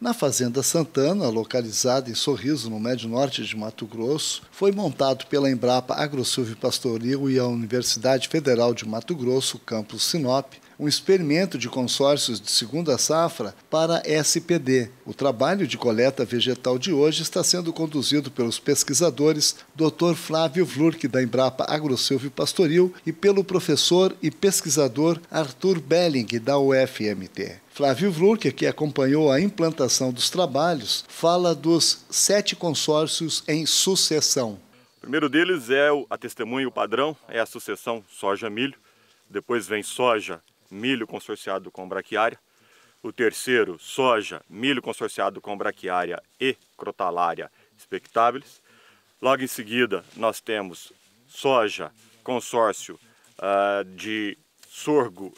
Na Fazenda Santana, localizada em Sorriso, no médio norte de Mato Grosso, foi montado pela Embrapa AgroSilvio Pastoril e a Universidade Federal de Mato Grosso, campus Sinop, um experimento de consórcios de segunda safra para SPD. O trabalho de coleta vegetal de hoje está sendo conduzido pelos pesquisadores Dr. Flávio Vlurk, da Embrapa Agrosilvio Pastoril, e pelo professor e pesquisador Arthur Belling, da UFMT. Flávio Vlurk, que acompanhou a implantação dos trabalhos, fala dos sete consórcios em sucessão. O primeiro deles é a o padrão, é a sucessão soja-milho. Depois vem soja, milho consorciado com braquiária. O terceiro, soja, milho consorciado com braquiária e crotalária expectabilis. Logo em seguida, nós temos soja, consórcio uh, de sorgo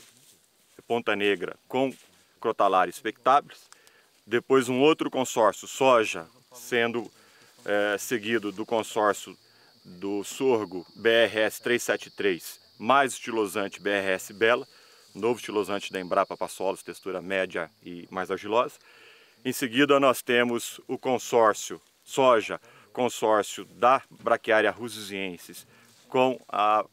Ponta Negra com crotalária expectabilis. Depois um outro consórcio, soja, sendo eh, seguido do consórcio do sorgo BRS 373 mais estilosante BRS Bela novo estilosante da Embrapa para solos, textura média e mais argilosa. Em seguida nós temos o consórcio soja, consórcio da Brachiaria rusiziensis com a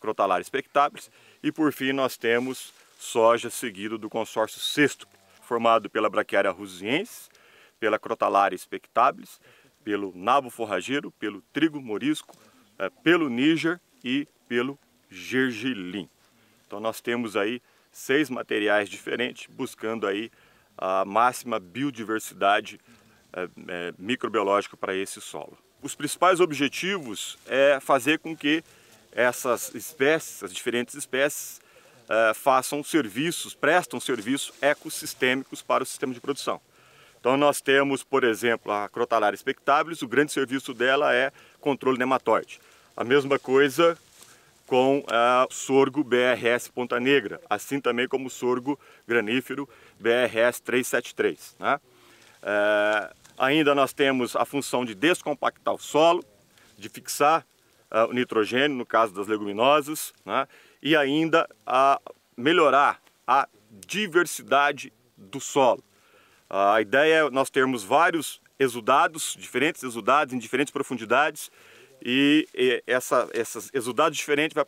Crotalaria spectabilis e por fim nós temos soja seguido do consórcio sexto, formado pela Brachiaria rusiensis, pela Crotalaria spectabilis, pelo nabo forrageiro, pelo trigo morisco, eh, pelo Níger e pelo gergelim. Então nós temos aí seis materiais diferentes, buscando aí a máxima biodiversidade é, é, microbiológica para esse solo. Os principais objetivos é fazer com que essas espécies, as diferentes espécies, é, façam serviços, prestam serviços ecossistêmicos para o sistema de produção. Então nós temos, por exemplo, a Crotalaria spectabilis, o grande serviço dela é controle nematóide. A mesma coisa com a sorgo BRS Ponta Negra, assim também como o sorgo granífero BRS 373. Né? É, ainda nós temos a função de descompactar o solo, de fixar uh, o nitrogênio, no caso das leguminosas, né? e ainda a melhorar a diversidade do solo. a ideia é nós termos vários exudados, diferentes exudados em diferentes profundidades, e, e essa, essas exudados diferentes vai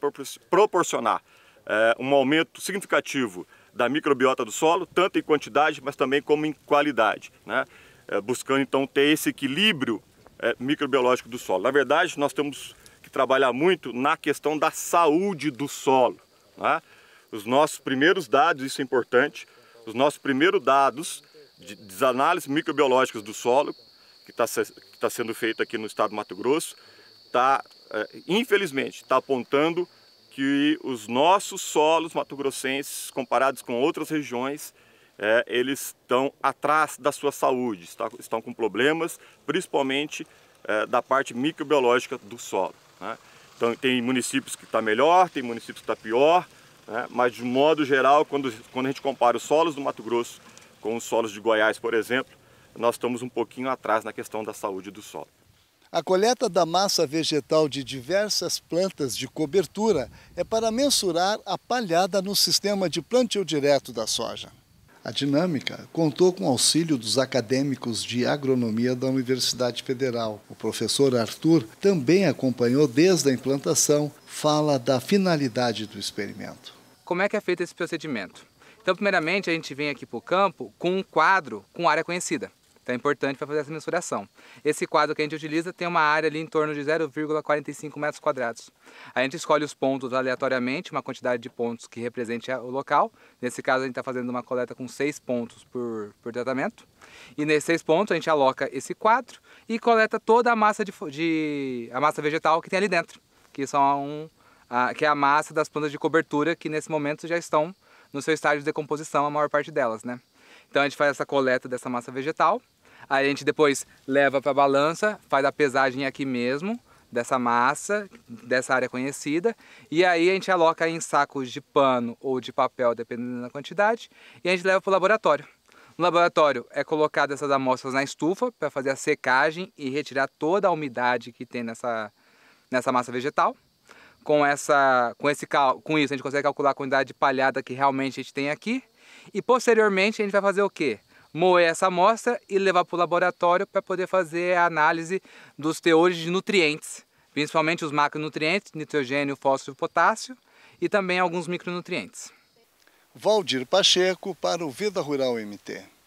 proporcionar é, um aumento significativo da microbiota do solo, tanto em quantidade, mas também como em qualidade, né? É, buscando então ter esse equilíbrio é, microbiológico do solo. Na verdade, nós temos que trabalhar muito na questão da saúde do solo. Né? Os nossos primeiros dados, isso é importante, os nossos primeiros dados de, de análises microbiológicas do solo, que está tá sendo feito aqui no estado do Mato Grosso, está, eh, infelizmente, está apontando que os nossos solos matogrossenses, comparados com outras regiões, é, eles estão atrás da sua saúde, está, estão com problemas, principalmente é, da parte microbiológica do solo. Né? Então tem municípios que está melhor, tem municípios que está pior, né? mas de modo geral, quando, quando a gente compara os solos do Mato Grosso com os solos de Goiás, por exemplo, nós estamos um pouquinho atrás na questão da saúde do solo. A coleta da massa vegetal de diversas plantas de cobertura é para mensurar a palhada no sistema de plantio direto da soja. A dinâmica contou com o auxílio dos acadêmicos de agronomia da Universidade Federal. O professor Arthur também acompanhou desde a implantação, fala da finalidade do experimento. Como é que é feito esse procedimento? Então, primeiramente, a gente vem aqui para o campo com um quadro com área conhecida. Então é importante para fazer essa mensuração. Esse quadro que a gente utiliza tem uma área ali em torno de 0,45 metros quadrados. A gente escolhe os pontos aleatoriamente, uma quantidade de pontos que represente o local. Nesse caso a gente está fazendo uma coleta com seis pontos por, por tratamento. E nesses seis pontos a gente aloca esse quadro e coleta toda a massa, de, de a massa vegetal que tem ali dentro. Que, são, a, que é a massa das plantas de cobertura que nesse momento já estão no seu estágio de decomposição, a maior parte delas, né? Então a gente faz essa coleta dessa massa vegetal a gente depois leva para a balança, faz a pesagem aqui mesmo dessa massa, dessa área conhecida, e aí a gente aloca em sacos de pano ou de papel, dependendo da quantidade, e a gente leva para o laboratório. No laboratório é colocado essas amostras na estufa para fazer a secagem e retirar toda a umidade que tem nessa, nessa massa vegetal. Com, essa, com, esse, com isso a gente consegue calcular a quantidade de palhada que realmente a gente tem aqui. E posteriormente a gente vai fazer o quê? moer essa amostra e levar para o laboratório para poder fazer a análise dos teores de nutrientes, principalmente os macronutrientes, nitrogênio, fósforo e potássio, e também alguns micronutrientes. Valdir Pacheco para o Vida Rural MT.